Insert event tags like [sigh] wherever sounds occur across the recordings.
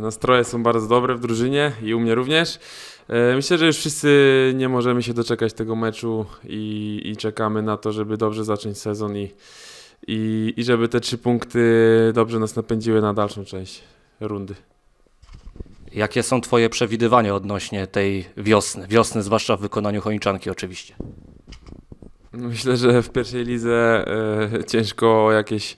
Nastroje są bardzo dobre w drużynie i u mnie również. E, myślę, że już wszyscy nie możemy się doczekać tego meczu i, i czekamy na to, żeby dobrze zacząć sezon i, i, i żeby te trzy punkty dobrze nas napędziły na dalszą część rundy. Jakie są Twoje przewidywania odnośnie tej wiosny? Wiosny, zwłaszcza w wykonaniu choinczanki oczywiście. Myślę, że w pierwszej lidze y, ciężko jakieś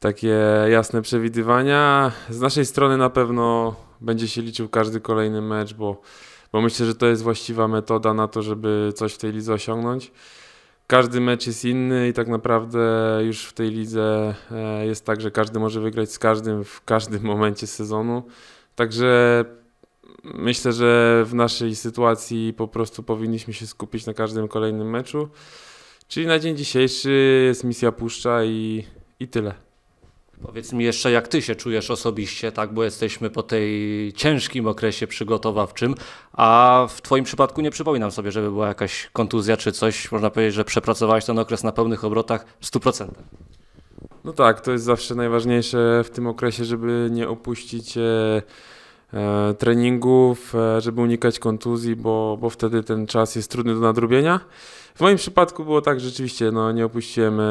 takie jasne przewidywania. Z naszej strony na pewno będzie się liczył każdy kolejny mecz, bo, bo myślę, że to jest właściwa metoda na to, żeby coś w tej lidze osiągnąć. Każdy mecz jest inny i tak naprawdę już w tej lidze e, jest tak, że każdy może wygrać z każdym w każdym [laughs] momencie sezonu. Także myślę, że w naszej sytuacji po prostu powinniśmy się skupić na każdym kolejnym meczu. Czyli na dzień dzisiejszy jest misja Puszcza i, i tyle. Powiedz mi jeszcze, jak ty się czujesz osobiście, tak, bo jesteśmy po tej ciężkim okresie przygotowawczym, a w twoim przypadku nie przypominam sobie, żeby była jakaś kontuzja czy coś. Można powiedzieć, że przepracowałeś ten okres na pełnych obrotach 100%. No tak, to jest zawsze najważniejsze w tym okresie, żeby nie opuścić e, E, treningów, e, żeby unikać kontuzji, bo, bo wtedy ten czas jest trudny do nadrobienia. W moim przypadku było tak rzeczywiście, no nie opuściłem e,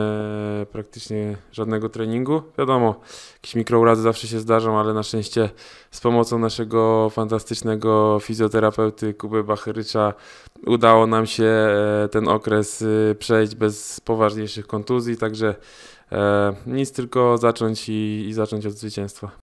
praktycznie żadnego treningu. Wiadomo, jakieś mikrourazy zawsze się zdarzą, ale na szczęście z pomocą naszego fantastycznego fizjoterapeuty Kuby Bachrycza udało nam się ten okres y, przejść bez poważniejszych kontuzji, także nic tylko zacząć i, i zacząć od zwycięstwa.